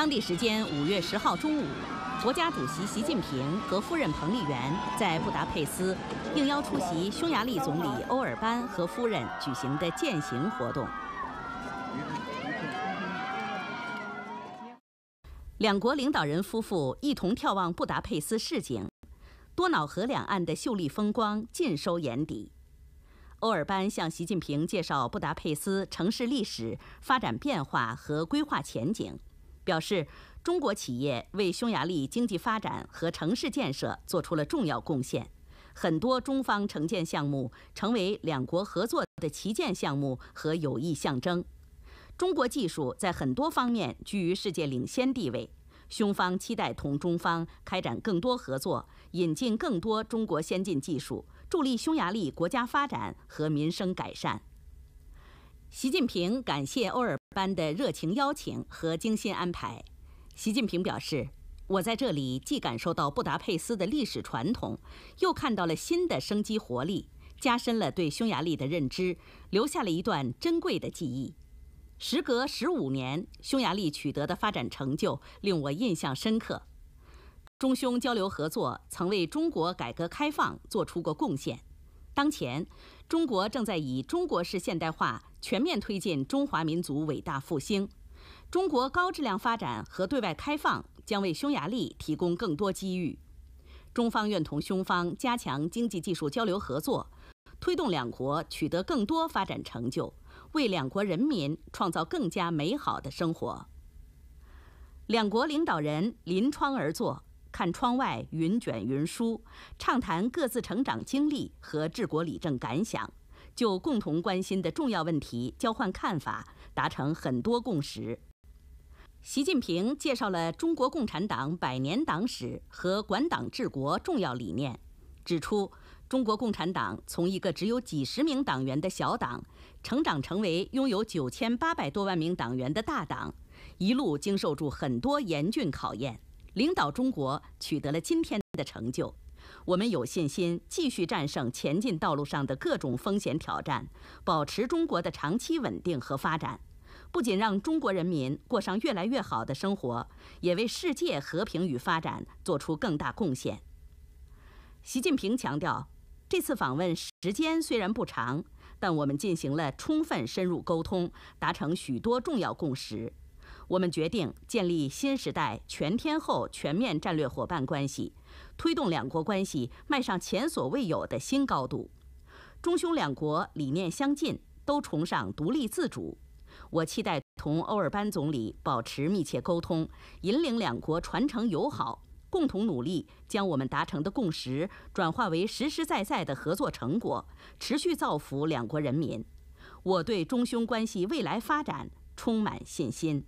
当地时间五月十号中午，国家主席习近平和夫人彭丽媛在布达佩斯应邀出席匈牙利总理欧尔班和夫人举行的践行活动。两国领导人夫妇一同眺望布达佩斯市景，多瑙河两岸的秀丽风光尽收眼底。欧尔班向习近平介绍布达佩斯城市历史发展变化和规划前景。表示，中国企业为匈牙利经济发展和城市建设做出了重要贡献，很多中方承建项目成为两国合作的旗舰项目和友谊象征。中国技术在很多方面居于世界领先地位，匈方期待同中方开展更多合作，引进更多中国先进技术，助力匈牙利国家发展和民生改善。习近平感谢欧尔。般的热情邀请和精心安排，习近平表示：“我在这里既感受到布达佩斯的历史传统，又看到了新的生机活力，加深了对匈牙利的认知，留下了一段珍贵的记忆。时隔十五年，匈牙利取得的发展成就令我印象深刻。中匈交流合作曾为中国改革开放做出过贡献。”当前，中国正在以中国式现代化全面推进中华民族伟大复兴。中国高质量发展和对外开放将为匈牙利提供更多机遇。中方愿同匈方加强经济技术交流合作，推动两国取得更多发展成就，为两国人民创造更加美好的生活。两国领导人临窗而坐。看窗外云卷云舒，畅谈各自成长经历和治国理政感想，就共同关心的重要问题交换看法，达成很多共识。习近平介绍了中国共产党百年党史和管党治国重要理念，指出中国共产党从一个只有几十名党员的小党，成长成为拥有九千八百多万名党员的大党，一路经受住很多严峻考验。领导中国取得了今天的成就，我们有信心继续战胜前进道路上的各种风险挑战，保持中国的长期稳定和发展，不仅让中国人民过上越来越好的生活，也为世界和平与发展做出更大贡献。习近平强调，这次访问时间虽然不长，但我们进行了充分深入沟通，达成许多重要共识。我们决定建立新时代全天候全面战略伙伴关系，推动两国关系迈上前所未有的新高度。中匈两国理念相近，都崇尚独立自主。我期待同欧尔班总理保持密切沟通，引领两国传承友好，共同努力，将我们达成的共识转化为实实在在的合作成果，持续造福两国人民。我对中匈关系未来发展充满信心。